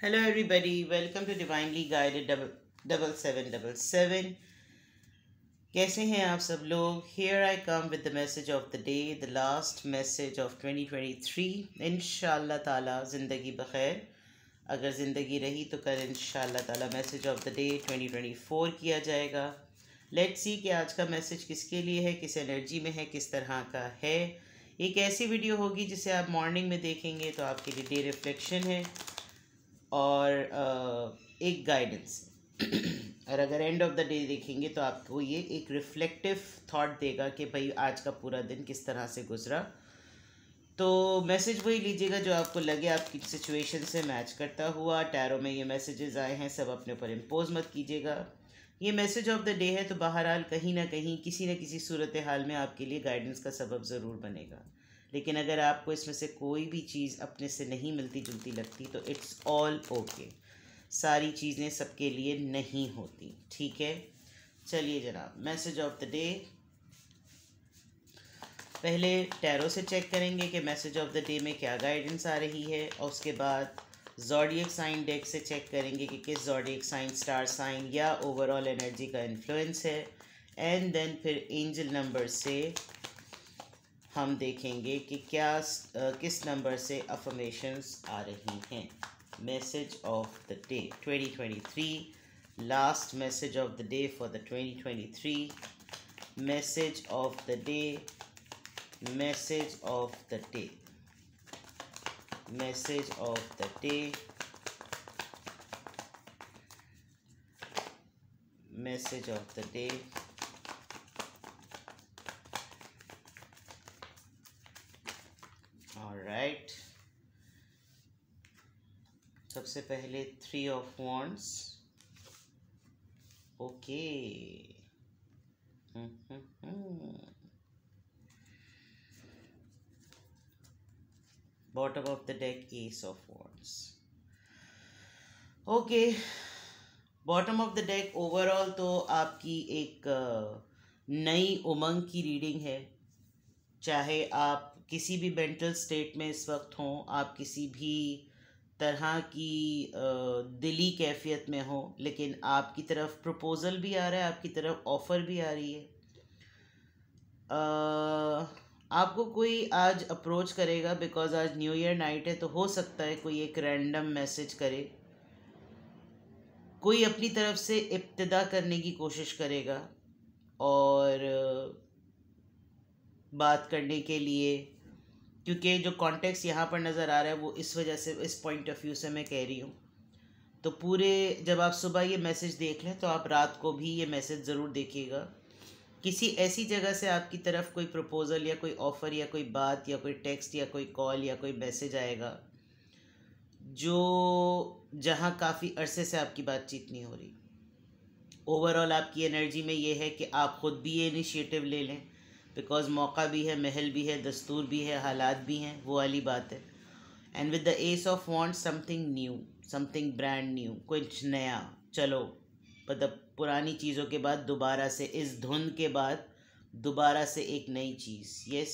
hello everybody welcome to divinely guided double seven double seven कैसे हैं आप सब लोग here I come with the message of the day the last message of 2023 इन ताला ज़िंदगी बखैर अगर ज़िंदगी रही तो कल इन ताला मैसेज ऑफ द डे 2024 किया जाएगा लेट्स सी कि आज का मैसेज किसके लिए है किस एनर्जी में है किस तरह का है एक ऐसी वीडियो होगी जिसे आप मॉर्निंग में देखेंगे तो आपके लिए डे रिफ्लेक्शन है और एक गाइडेंस और अगर एंड ऑफ द डे देखेंगे तो आपको ये एक रिफ्लेक्टिव थॉट देगा कि भाई आज का पूरा दिन किस तरह से गुजरा तो मैसेज वही लीजिएगा जो आपको लगे आपकी सिचुएशन से मैच करता हुआ टैरो में ये मैसेजेस आए हैं सब अपने ऊपर इम्पोज मत कीजिएगा ये मैसेज ऑफ द डे है तो बहरहाल कहीं ना कहीं किसी न किसी सूरत हाल में आपके लिए गाइडेंस का सबब ज़रूर बनेगा लेकिन अगर आपको इसमें से कोई भी चीज़ अपने से नहीं मिलती जुलती लगती तो इट्स ऑल ओके सारी चीज़ें सबके लिए नहीं होती ठीक है चलिए जनाब मैसेज ऑफ द डे पहले टैरो से चेक करेंगे कि मैसेज ऑफ द डे में क्या गाइडेंस आ रही है और उसके बाद जॉडियक साइन डेक से चेक करेंगे कि किस जॉडियक साइन स्टार साइन या ओवरऑल एनर्जी का इन्फ्लुएंस है एंड देन फिर एंजल नंबर से हम देखेंगे कि क्या किस नंबर से अफर्मेशंस आ रही हैं message of the day 2023 last message of the day for the 2023 message of the day message of the day message of the day message of the day सबसे पहले three of wands okay bottom of the deck ace of wands okay bottom of the deck overall तो आपकी एक uh, नई उमंग की reading है चाहे आप किसी भी मेंटल स्टेट में इस वक्त हों आप किसी भी तरह की दिली कैफियत में हो लेकिन आपकी तरफ प्रपोज़ल भी आ रहा है आपकी तरफ ऑफ़र भी आ रही है आ, आपको कोई आज अप्रोच करेगा बिकॉज़ आज न्यू ईयर नाइट है तो हो सकता है कोई एक रैंडम मैसेज करे कोई अपनी तरफ से इब्तदा करने की कोशिश करेगा और बात करने के लिए क्योंकि जो कॉन्टेक्स्ट यहाँ पर नज़र आ रहा है वो इस वजह से इस पॉइंट ऑफ व्यू से मैं कह रही हूँ तो पूरे जब आप सुबह ये मैसेज देख लें तो आप रात को भी ये मैसेज ज़रूर देखिएगा किसी ऐसी जगह से आपकी तरफ कोई प्रपोज़ल या कोई ऑफ़र या कोई बात या कोई टेक्स्ट या कोई कॉल या कोई मैसेज आएगा जो जहाँ काफ़ी अरसे से आपकी बातचीत नहीं हो रही ओवरऑल आपकी एनर्जी में ये है कि आप ख़ुद भी ये इनिशिएटिव ले लें बिकॉज मौका भी है महल भी है दस्तूर भी है हालात भी हैं वो वाली बात है and with the ace of wands something new something brand new कुछ नया चलो पर पुरानी चीज़ों के बाद दोबारा से इस धुंध के बाद दोबारा से एक नई चीज़ yes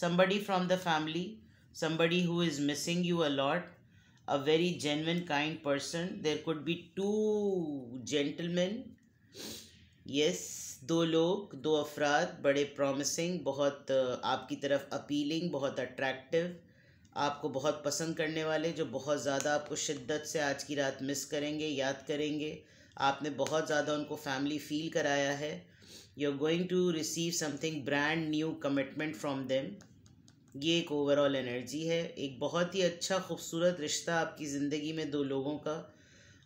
somebody from the family somebody who is missing you a lot a very genuine kind person there could be two gentleman yes दो लोग दो अफराद बड़े प्रॉमिसिंग बहुत आपकी तरफ अपीलिंग बहुत अट्रैक्टिव आपको बहुत पसंद करने वाले जो बहुत ज़्यादा आपको शिद्दत से आज की रात मिस करेंगे याद करेंगे आपने बहुत ज़्यादा उनको फैमिली फील कराया है you are going to receive something brand new commitment from them ये एक ओवरऑल एनर्जी है एक बहुत ही अच्छा खूबसूरत रिश्ता आपकी ज़िंदगी में दो लोगों का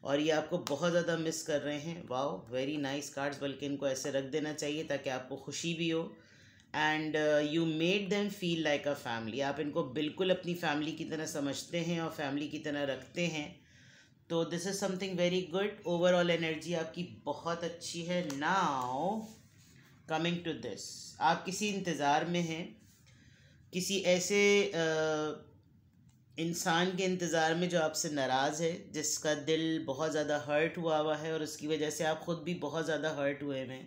और ये आपको बहुत ज़्यादा मिस कर रहे हैं वाओ वेरी नाइस कार्ड्स बल्कि इनको ऐसे रख देना चाहिए ताकि आपको खुशी भी हो and you made them feel like a family आप इनको बिल्कुल अपनी फैमिली की तरह समझते हैं और फैमिली की तरह रखते हैं तो this is something very good overall energy आपकी बहुत अच्छी है नाउ कमिंग टू दिस आप किसी इंतज़ार में हैं किसी ऐसे uh, इंसान के इंतज़ार में जो आपसे नाराज़ है जिसका दिल बहुत ज़्यादा हर्ट हुआ हुआ है और उसकी वजह से आप ख़ुद भी बहुत ज़्यादा हर्ट हुए हैं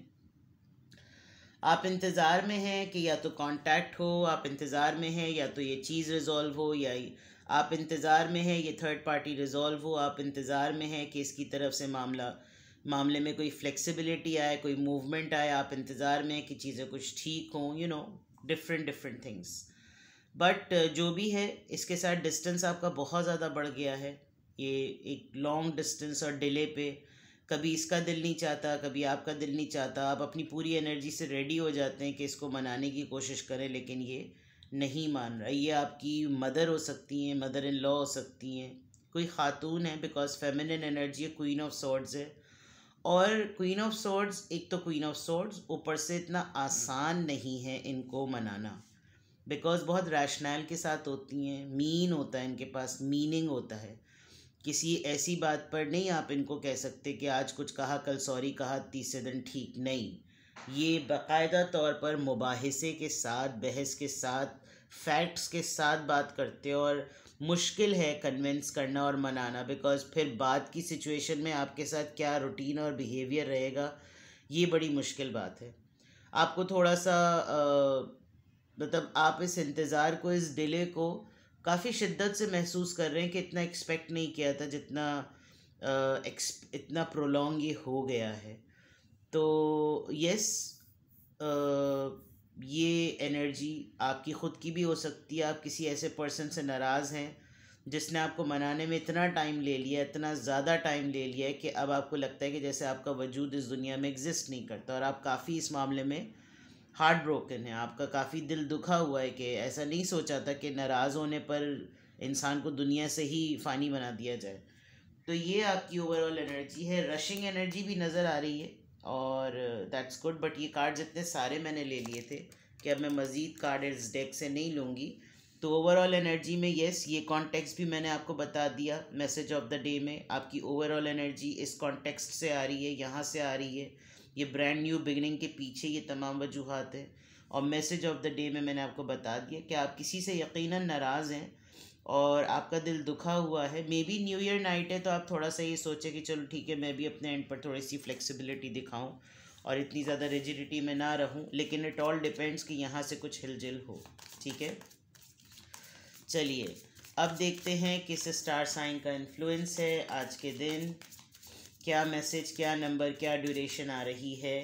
आप इंतज़ार में हैं कि या तो कांटेक्ट हो आप इंतज़ार में हैं या तो ये चीज़ रिजॉल्व हो या आप इंतज़ार में हैं ये थर्ड पार्टी रिजॉल्व हो आप इंतज़ार में हैं कि इसकी तरफ से मामला मामले में कोई फ्लेक्सिबिलिटी आए कोई मूवमेंट आए आप इंतज़ार में कि चीज़ें कुछ ठीक हों you know different different things but uh, जो भी है इसके साथ डिस्टेंस आपका बहुत ज़्यादा बढ़ गया है ये एक लॉन्ग डिस्टेंस और डिले पे कभी इसका दिल नहीं चाहता कभी आपका दिल नहीं चाहता आप अपनी पूरी एनर्जी से रेडी हो जाते हैं कि इसको मनाने की कोशिश करें लेकिन ये नहीं मान रहा ये आपकी मदर हो सकती हैं मदर इन लॉ हो सकती हैं कोई खातून है बिकॉज फेमिनिन एनर्जी है क्वीन ऑफ सॉर्ड्स है और क्वीन ऑफ सॉर्ड्स एक तो क्वीन ऑफ सॉर्ड्स ऊपर से इतना आसान नहीं है इनको मनाना बिकॉज बहुत रैशनल के साथ होती हैं मीन होता है इनके पास मीनिंग होता है किसी ऐसी बात पर नहीं आप इनको कह सकते कि आज कुछ कहा कल सॉरी कहा तीसरे दिन ठीक नहीं ये बाकायदा तौर पर मुबासे के साथ बहस के साथ फैक्ट्स के साथ बात करते हो और मुश्किल है कन्विंस करना और मनाना बिकॉज फिर बाद की सिचुएशन में आपके साथ क्या रूटीन और बिहेवियर रहेगा ये बड़ी मुश्किल बात है आपको थोड़ा सा आ, मतलब आप इस इंतज़ार को इस डिले को काफ़ी शिद्दत से महसूस कर रहे हैं कि इतना एक्सपेक्ट नहीं किया था जितना इतना प्रोलॉन्ग ये हो गया है तो यस ये एनर्जी आपकी ख़ुद की भी हो सकती है आप किसी ऐसे पर्सन से नाराज़ हैं जिसने आपको मनाने में इतना टाइम ले लिया इतना ज़्यादा टाइम ले लिया है कि अब आपको लगता है कि जैसे आपका वजूद इस दुनिया में एग्जिस्ट नहीं करता और आप काफ़ी इस मामले में हार्ट ब्रोकन है आपका काफ़ी दिल दुखा हुआ है कि ऐसा नहीं सोचा था कि नाराज़ होने पर इंसान को दुनिया से ही फ़ानी बना दिया जाए तो ये आपकी ओवरऑल एनर्जी है रशिंग एनर्जी भी नज़र आ रही है और दैट्स गुड बट ये कार्ड जितने सारे मैंने ले लिए थे कि अब मैं मज़ीद कार्ड इस डेक से नहीं लूँगी तो ओवरऑल एनर्जी में येस ये कॉन्टेक्स्ट भी मैंने आपको बता दिया मैसेज ऑफ द डे में आपकी ओवरऑल एनर्जी इस कॉन्टेक्स्ट से आ रही है यहाँ से आ रही है ये ब्रांड न्यू बिगनिंग के पीछे ये तमाम वजूहत हैं और मैसेज ऑफ द डे में मैंने आपको बता दिया कि आप किसी से यकीन नाराज़ हैं और आपका दिल दुखा हुआ है maybe New Year night है तो आप थोड़ा सा ये सोचें कि चलो ठीक है मैं भी अपने एंड पर थोड़ी सी फ्लेक्सिबिलिटी दिखाऊं और इतनी ज़्यादा रिजिडिटी में ना रहूं लेकिन इट ऑल डिपेंड्स कि यहाँ से कुछ हिलजिल हो ठीक है चलिए अब देखते हैं किस स्टार साइन का इन्फ्लुएंस है आज के दिन क्या मैसेज क्या नंबर क्या ड्यूरेशन आ रही है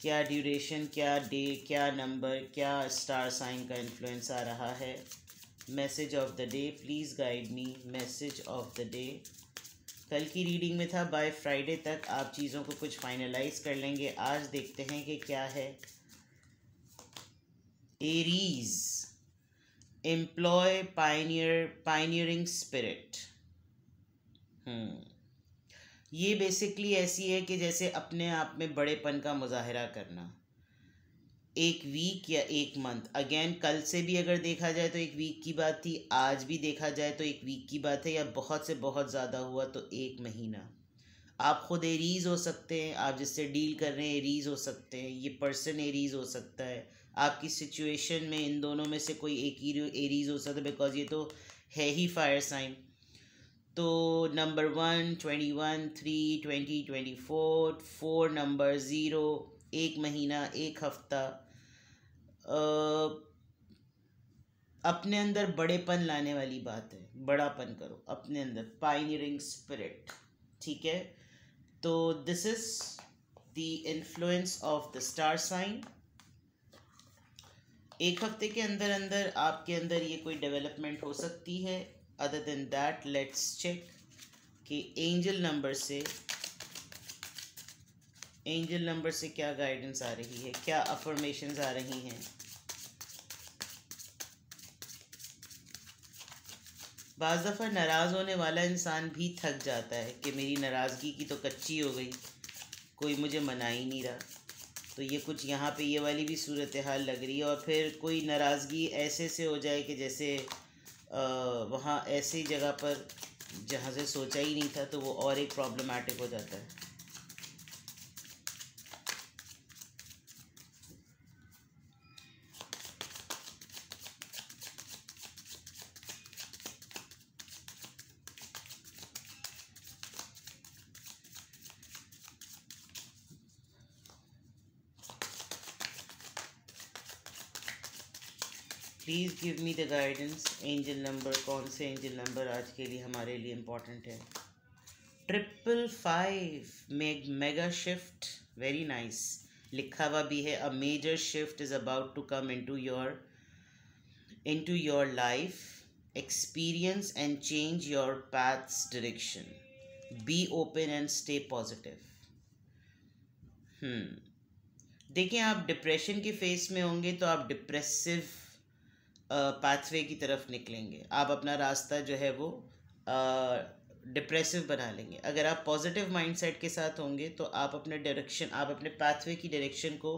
क्या ड्यूरेशन क्या डे क्या नंबर क्या स्टार साइन का इन्फ्लुएंस आ रहा है message of the day please guide me message of the day कल की रीडिंग में था बाय फ्राइडे तक आप चीज़ों को कुछ फाइनलाइज कर लेंगे आज देखते हैं कि क्या है Aries employ pioneer pioneering spirit hmm ये बेसिकली ऐसी है कि जैसे अपने आप में बड़ेपन का मुजाहरा करना एक वीक या एक मंथ अगेन कल से भी अगर देखा जाए तो एक वीक की बात थी आज भी देखा जाए तो एक वीक की बात है या बहुत से बहुत ज़्यादा हुआ तो एक महीना आप ख़ुद एरीज हो सकते हैं आप जिससे डील कर रहे हैं एरीज हो सकते हैं ये पर्सन एरीज हो सकता है आपकी सिचुएशन में इन दोनों में से कोई एक ही एरीज हो सकता है बिकॉज ये तो है ही फायर साइन तो number one twenty one three twenty twenty four four number zero एक महीना एक हफ्ता अपने अंदर बड़ेपन लाने वाली बात है बड़ापन करो अपने अंदर पाइनियरिंग स्पिरिट ठीक है तो this is the influence of the star sign एक हफ्ते के अंदर अंदर आपके अंदर ये कोई डेवलपमेंट हो सकती है other than that let's check कि एंजल नंबर से एंजल नंबर से क्या गाइडेंस आ रही है क्या अफर्मेशंस आ रही हैं बज़ दफ़ा नाराज़ होने वाला इंसान भी थक जाता है कि मेरी नाराज़गी की तो कच्ची हो गई कोई मुझे मना ही नहीं रहा तो ये कुछ यहाँ पे ये वाली भी सूरत हाल लग रही है और फिर कोई नाराज़गी ऐसे से हो जाए कि जैसे वहाँ ऐसी जगह पर जहाँ से सोचा ही नहीं था तो वो और एक प्रॉब्लमेटिक हो जाता है please give me the guidance angel number कौन से एंजल नंबर आज के लिए हमारे लिए इम्पॉर्टेंट है triple five meg mega shift very nice लिखा हुआ भी है a major shift is about to come into your into your life experience and change your paths direction be open and stay positive देखिए आप depression के face में होंगे तो आप डिप्रेसिव पाथवे की तरफ निकलेंगे आप अपना रास्ता जो है वो डिप्रेसिव बना लेंगे अगर आप पॉजिटिव माइंडसेट के साथ होंगे तो आप अपने डायरेक्शन आप अपने पाथवे की डायरेक्शन को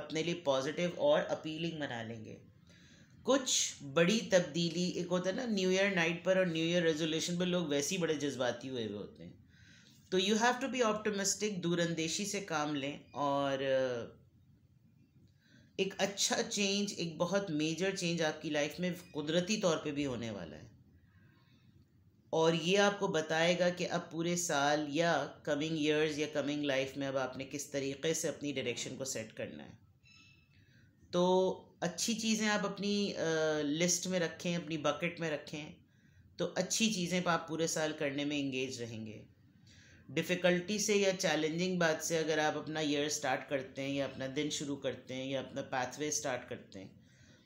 अपने लिए पॉजिटिव और अपीलिंग बना लेंगे कुछ बड़ी तब्दीली एक होता है ना न्यू ईयर नाइट पर और न्यू ईयर रेजोल्यूशन पर लोग वैसे ही बड़े जज्बाती हुए हुए होते हैं तो you have to be optimistic दूरंदेशी से काम लें और एक अच्छा चेंज एक बहुत मेजर चेंज आपकी लाइफ में कुदरती तौर पे भी होने वाला है और ये आपको बताएगा कि अब पूरे साल या कमिंग ईयर्स या कमिंग लाइफ में अब आपने किस तरीके से अपनी डायरेक्शन को सेट करना है तो अच्छी चीज़ें आप अपनी लिस्ट में रखें अपनी बकेट में रखें तो अच्छी चीज़ें आप पूरे साल करने में इंगेज रहेंगे डिफ़िकल्टी से या चैलेंजिंग बात से अगर आप अपना ईयर स्टार्ट करते हैं या अपना दिन शुरू करते हैं या अपना पाथवे स्टार्ट करते हैं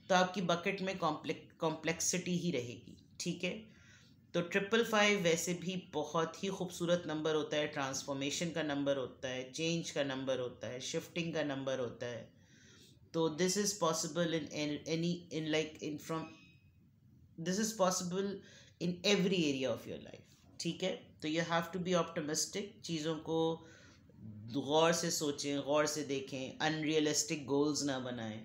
तो आपकी बकेट में कॉम्प्लेक्स कॉम्प्लेक्सिटी ही रहेगी ठीक है तो ट्रिपल फाइव वैसे भी बहुत ही खूबसूरत नंबर होता है ट्रांसफॉर्मेशन का नंबर होता है चेंज का नंबर होता है शिफ्टिंग का नंबर होता है तो this is possible in any in like in from this is possible in every area of your life ठीक है तो you have to be optimistic चीज़ों को गौर से सोचें गौर से देखें अनरियलिस्टिक गोल्स ना बनाएं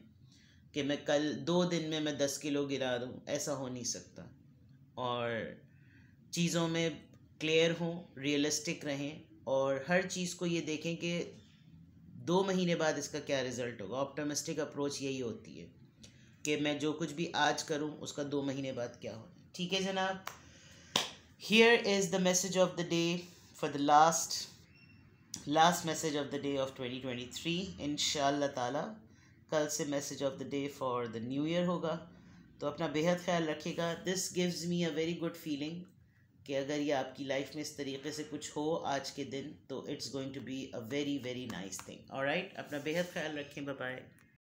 कि मैं कल दो दिन में मैं दस किलो गिरा दूँ ऐसा हो नहीं सकता और चीज़ों में क्लियर हों रियलिस्टिक रहें और हर चीज़ को ये देखें कि दो महीने बाद इसका क्या रिज़ल्ट होगा ऑप्टोमिस्टिक अप्रोच यही होती है कि मैं जो कुछ भी आज करूं उसका दो महीने बाद क्या हो ठीक है जनाब here is the message of the day for the last last message of the day of 2023 इंशाल्लाह ताला कल से message of the day for the New Year होगा तो अपना बेहद ख्याल रखिएगा this gives me a very good feeling कि अगर ये आपकी लाइफ में इस तरीके से कुछ हो आज के दिन तो it's going to be a very very nice thing और राइट अपना बेहद ख्याल रखें बाय